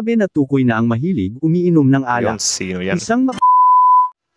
Kabenatukoy na ang mahilig umiinom ng alak. Yun, sino yan? Isang ma-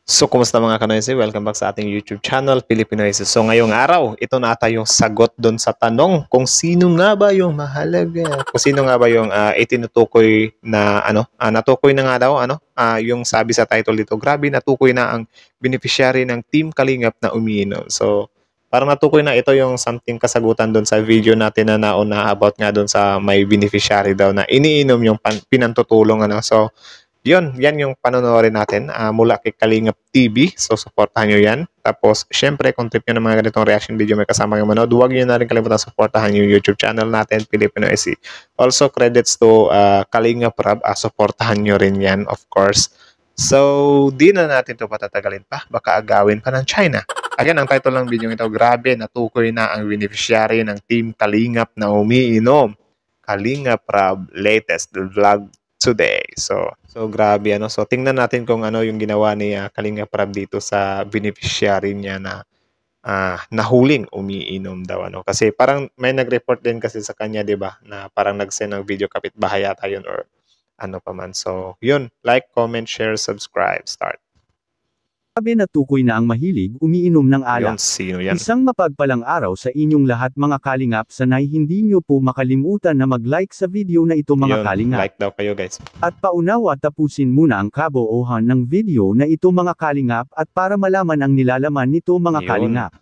So, kumusta mga kanoyse? Welcome back sa ating YouTube channel, Pilipinoyse. So, ngayong araw, ito na tayo yung sagot doon sa tanong kung sino nga ba yung mahalaga. Kung sino nga ba yung uh, itinutukoy na, ano, uh, natukoy na nga daw, ano, uh, yung sabi sa title dito, grabe, natukoy na ang beneficiary ng Team Kalingap na umiinom. So, para natukoy na ito yung something kasagutan doon sa video natin na nauna about nga doon sa may beneficiary daw na iniinom yung pan, pinantutulong ano. So, yun, yan yung panonorin natin uh, mula kay Kalingap TV. So, supportahan nyo yan. Tapos, syempre, kung trip nyo ng mga ganitong reaction video may kasama yung manood, huwag nyo na rin kalimutan supportahan yung YouTube channel natin, Filipino SE. Also, credits to uh, Kalingap Rab, uh, ah, supportahan nyo rin yan, of course. So, di na natin to patatagalin pa. Baka agawin pa ng China. Again, ang title ng video ito, grabe, natukoy na ang beneficiary ng Team Kalingap na umiinom. Kalingap Rab, latest vlog today. So, so grabe ano. So tingnan natin kung ano yung ginawa ni uh, ah, Kalinga Prab dito sa beneficiary niya na uh, nahuling umiinom daw ano. Kasi parang may nag-report din kasi sa kanya, 'di ba? Na parang nag-send ng video kapitbahay yata yun or ano pa man. So, yun. Like, comment, share, subscribe, start. Sabi na tukoy na ang mahilig umiinom ng alak. Yun, sino yan? Isang mapagpalang araw sa inyong lahat mga kalingap sanay hindi nyo po makalimutan na mag-like sa video na ito mga Yun, kalingap. like daw kayo guys. At paunawa tapusin muna ang kaboohan ng video na ito mga kalingap at para malaman ang nilalaman nito mga Yun. kalingap.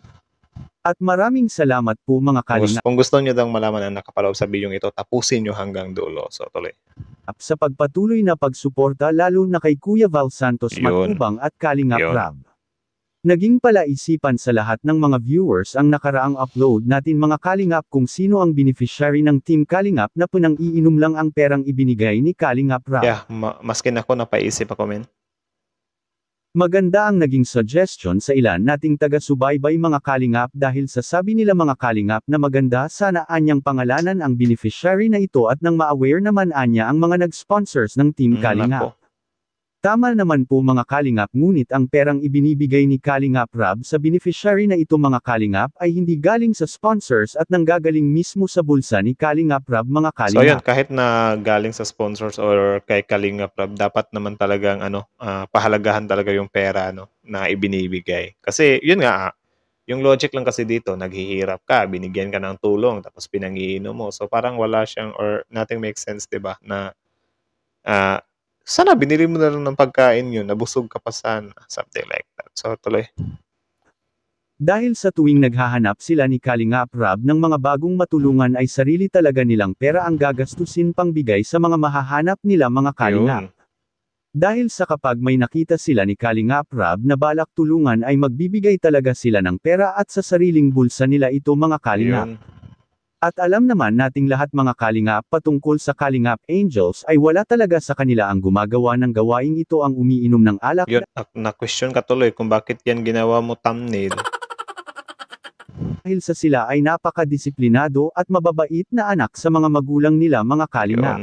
At maraming salamat po mga kalinga. Kung gusto niyo dang malaman ang nakapaloob sa bidyong ito, tapusin niyo hanggang dulo. So tuloy. At sa pagpatuloy na pagsuporta lalo na kay Kuya Val Santos Yun. Matubang at Kalinga Yun. Crab. Naging palaisipan sa lahat ng mga viewers ang nakaraang upload natin mga Kalingap kung sino ang beneficiary ng Team Kalingap na punang iinom lang ang perang ibinigay ni Kalingap Rap. Yeah, ma- maski na ako napaisip ako men. Maganda ang naging suggestion sa ilan nating taga-subaybay mga kalingap dahil sa sabi nila mga kalingap na maganda sana anyang pangalanan ang beneficiary na ito at nang ma-aware naman anya ang mga nag-sponsors ng Team mm, Kalingap. Tama naman po mga kalingap ngunit ang perang ibinibigay ni Kalingap Rab sa beneficiary na ito mga kalingap ay hindi galing sa sponsors at nanggagaling mismo sa bulsa ni Kalingap Rab mga kalingap. So yun, kahit na galing sa sponsors or kay Kalingap Rab, dapat naman talagang ano, uh, pahalagahan talaga yung pera no, na ibinibigay. Kasi yun nga, yung logic lang kasi dito, naghihirap ka, binigyan ka ng tulong, tapos pinangiinom mo. So parang wala siyang or nothing makes sense, 'di ba? Na uh, sana binili mo na lang ng pagkain yun, nabusog ka pa sana, something like that. So tuloy. Dahil sa tuwing naghahanap sila ni Kalingap Rab ng mga bagong matulungan ay sarili talaga nilang pera ang gagastusin pang bigay sa mga mahahanap nila mga Kalingap. Yun. Dahil sa kapag may nakita sila ni Kalingap Rab na balak tulungan ay magbibigay talaga sila ng pera at sa sariling bulsa nila ito mga Kalingap. Yun. At alam naman nating lahat mga kalingap patungkol sa kalingap angels ay wala talaga sa kanila ang gumagawa ng gawaing ito ang umiinom ng alak. Yun, na-question na, na ka tuloy kung bakit yan ginawa mo thumbnail. Dahil sa sila ay napakadisiplinado at mababait na anak sa mga magulang nila mga kalingap. Yun.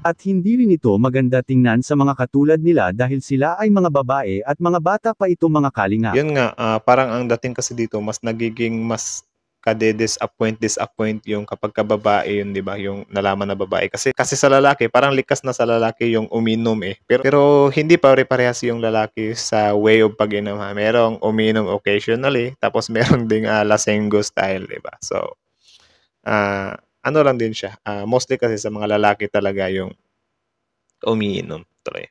At hindi rin ito maganda tingnan sa mga katulad nila dahil sila ay mga babae at mga bata pa ito mga kalinga. Yun nga, uh, parang ang dating kasi dito mas nagiging mas kade-disappoint disappoint yung kapag ka babae yun 'di ba yung nalaman na babae kasi kasi sa lalaki parang likas na sa lalaki yung uminom eh pero pero hindi pare-parehas yung lalaki sa way of pag-inom ha merong uminom occasionally tapos merong ding uh, lasengo style 'di ba so uh, ano lang din siya uh, mostly kasi sa mga lalaki talaga yung uminom tuloy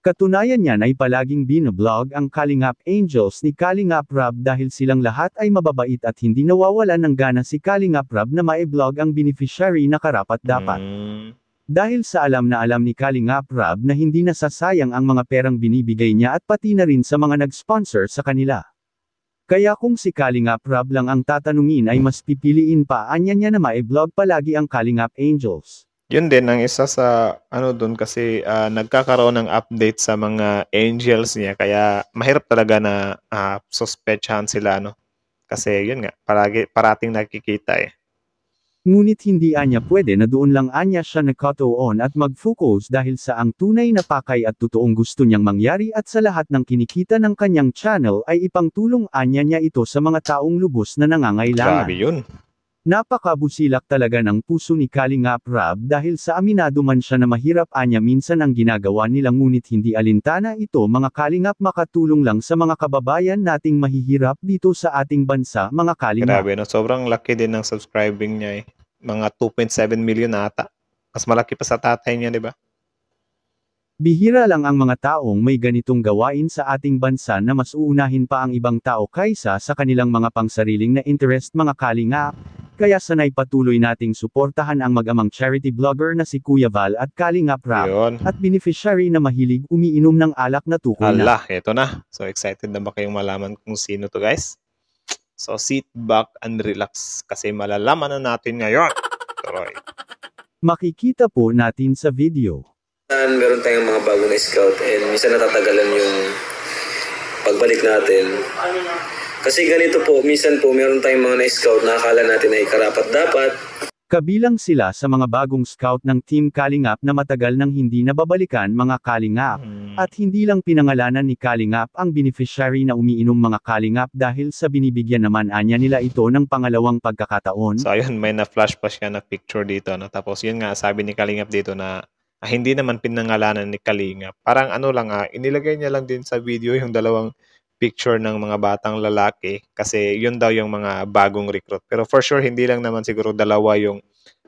Katunayan niyan ay palaging binoblog ang Kalingap Angels ni Kalingap Rob dahil silang lahat ay mababait at hindi nawawalan ng gana si Kalingap Rob na maiblog ang beneficiary na karapat-dapat. Mm. Dahil sa alam na alam ni Kalingap Rob na hindi nasasayang ang mga perang binibigay niya at pati na rin sa mga nag-sponsor sa kanila. Kaya kung si Kalingap Rob lang ang tatanungin ay mas pipiliin pa anya niya na maiblog palagi ang Kalingap Angels. Yun din ang isa sa ano doon kasi ah, nagkakaroon ng update sa mga angels niya kaya mahirap talaga na uh, ah, suspetsahan sila no. Kasi yun nga, paragi, parating nakikita eh. Ngunit hindi anya pwede na doon lang anya siya nakatoon at mag-focus dahil sa ang tunay na pakay at totoong gusto niyang mangyari at sa lahat ng kinikita ng kanyang channel ay ipangtulong anya niya ito sa mga taong lubos na nangangailangan. Grabe yun. Napakabusilak talaga ng puso ni Kalingap Rab dahil sa aminado man siya na mahirap anya minsan ang ginagawa nila ngunit hindi alintana ito mga Kalingap makatulong lang sa mga kababayan nating mahihirap dito sa ating bansa mga Kalingap. Grabe no, sobrang laki din ng subscribing niya eh. Mga 2.7 million ata. Mas malaki pa sa tatay niya, di ba? Bihira lang ang mga taong may ganitong gawain sa ating bansa na mas uunahin pa ang ibang tao kaysa sa kanilang mga pangsariling na interest mga kalingap. Kaya sanay patuloy nating suportahan ang mag-amang charity vlogger na si Kuya Val at Kalinga Rap, Yun. at beneficiary na mahilig umiinom ng alak na tukoy na. Ala, eto na. So excited na ba kayong malaman kung sino to guys? So sit back and relax kasi malalaman na natin ngayon. Troy. Makikita po natin sa video. Minsan meron tayong mga bagong scout and minsan natatagalan yung pagbalik natin. Kasi ganito po, minsan po meron tayong mga na-scout na akala natin ay karapat dapat. Kabilang sila sa mga bagong scout ng Team Kalingap na matagal nang hindi nababalikan mga Kalingap. Hmm. At hindi lang pinangalanan ni Kalingap ang beneficiary na umiinom mga Kalingap dahil sa binibigyan naman anya nila ito ng pangalawang pagkakataon. So ayun, may na-flash pa siya na picture dito. No? Tapos yun nga, sabi ni Kalingap dito na ah, hindi naman pinangalanan ni Kalingap. Parang ano lang ah, inilagay niya lang din sa video yung dalawang picture ng mga batang lalaki kasi yun daw yung mga bagong recruit. Pero for sure, hindi lang naman siguro dalawa yung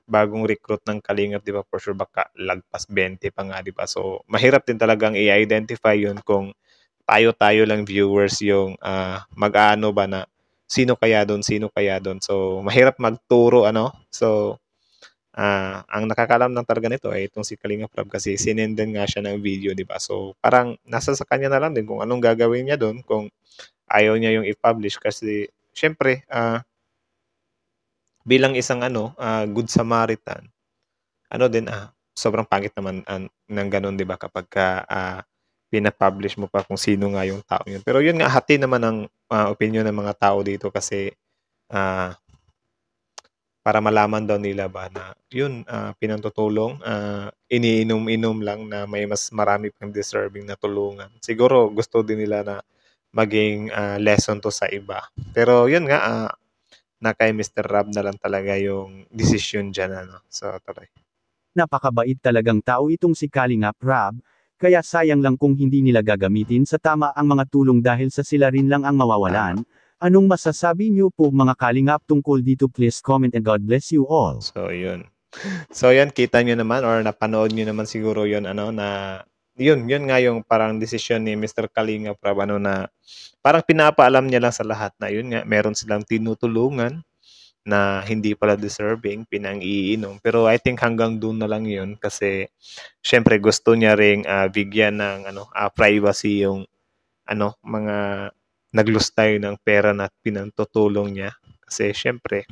bagong recruit ng Kalingap, di ba? For sure, baka lagpas 20 pa nga, di ba? So, mahirap din talagang i-identify yun kung tayo-tayo lang viewers yung uh, ah, mag-ano ba na sino kaya doon, sino kaya doon. So, mahirap magturo, ano? So, Uh, ang nakakalam ng talaga nito ay itong si Kalinga Prab kasi sinendan nga siya ng video, di ba? So, parang nasa sa kanya na lang din kung anong gagawin niya doon kung ayaw niya yung i-publish kasi syempre, uh, bilang isang ano, uh, good Samaritan, ano din ah, sobrang pangit naman uh, ng ganun, di ba? Kapag ka, uh, pinapublish mo pa kung sino nga yung tao yun. Pero yun nga, hati naman ang uh, opinion ng mga tao dito kasi uh, para malaman daw nila ba na yun, uh, ah, pinantutulong, uh, ah, iniinom-inom lang na may mas marami pang deserving na tulungan. Siguro gusto din nila na maging uh, lesson to sa iba. Pero yun nga, uh, na kay Mr. Rab na lang talaga yung decision dyan. Ano? So, tuloy. Napakabait talagang tao itong si Kalingap Rab, kaya sayang lang kung hindi nila gagamitin sa tama ang mga tulong dahil sa sila rin lang ang mawawalan, uh Anong masasabi niyo po mga kalingap tungkol dito please comment and God bless you all. So yun. So yun kita niyo naman or napanood niyo naman siguro yun ano na yun yun nga yung parang desisyon ni Mr. Kalinga Prab ano na parang pinapaalam niya lang sa lahat na yun nga meron silang tinutulungan na hindi pala deserving, pinang-iinom. Pero I think hanggang doon na lang yun kasi syempre gusto niya ring uh, bigyan ng ano, uh, privacy yung ano, mga naglos tayo ng pera na pinantutulong niya. Kasi syempre,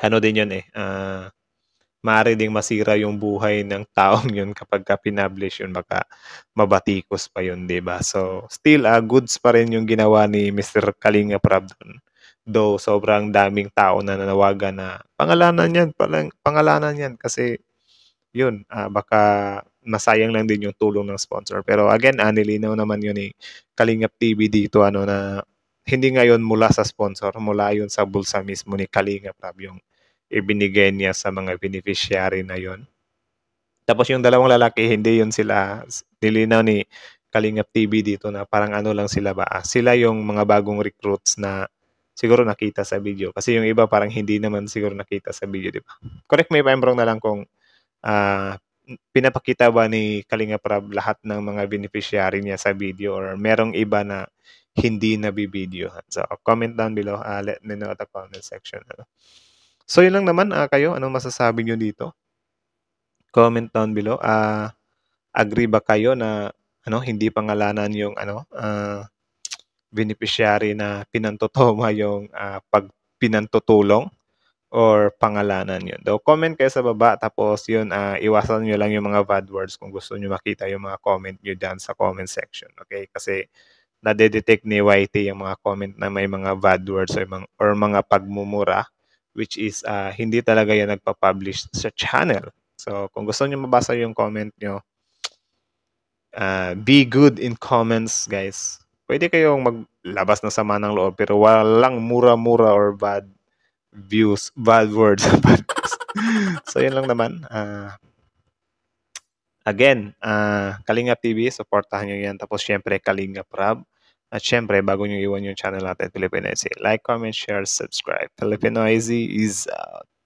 ano din yun eh, uh, maaari ding masira yung buhay ng taong yun kapag ka pinablish yun, baka mabatikos pa yun, di ba? So, still, uh, goods pa rin yung ginawa ni Mr. Kalinga Prab Though, sobrang daming tao na nanawagan na pangalanan yan, palang, pangalanan yan kasi yun, uh, baka nasayang lang din yung tulong ng sponsor. Pero again, anilinaw ah, naman yun eh. Kalingap TV dito ano na hindi ngayon mula sa sponsor, mula yun sa bulsa mismo ni Kalingap Rab yung ibinigay niya sa mga beneficiary na yun. Tapos yung dalawang lalaki, hindi yun sila nilinaw ni Kalingap TV dito na parang ano lang sila ba. Ah, sila yung mga bagong recruits na siguro nakita sa video. Kasi yung iba parang hindi naman siguro nakita sa video, di ba? Correct me if I'm wrong na lang kung uh, pinapakita ba ni Kalinga Prab lahat ng mga beneficiary niya sa video or merong iba na hindi nabibideo. So, comment down below. Uh, let me know at the comment section. Ano? So, yun lang naman uh, kayo. Anong masasabi nyo dito? Comment down below. Uh, agree ba kayo na ano hindi pangalanan yung ano uh, beneficiary na pinantotoma yung uh, pag or pangalanan yun. Do comment kayo sa baba. Tapos, yun, uh, iwasan niyo lang yung mga bad words kung gusto niyo makita yung mga comment niyo dyan sa comment section. Okay? Kasi, nade-detect ni YT yung mga comment na may mga bad words or mga, or mga pagmumura which is uh, hindi talaga yan nagpa-publish sa channel. So, kung gusto niyo mabasa yung comment niyo, uh, ah, be good in comments, guys. Pwede kayong maglabas ng sama ng loob pero walang mura-mura or bad views, bad words. so, yun lang naman. Uh, again, uh, Kalinga TV, supportahan nyo yan. Tapos, syempre, Kalinga Prab. At syempre, bago nyo iwan yung channel natin, Filipino Easy, like, comment, share, subscribe. Filipino Easy is out.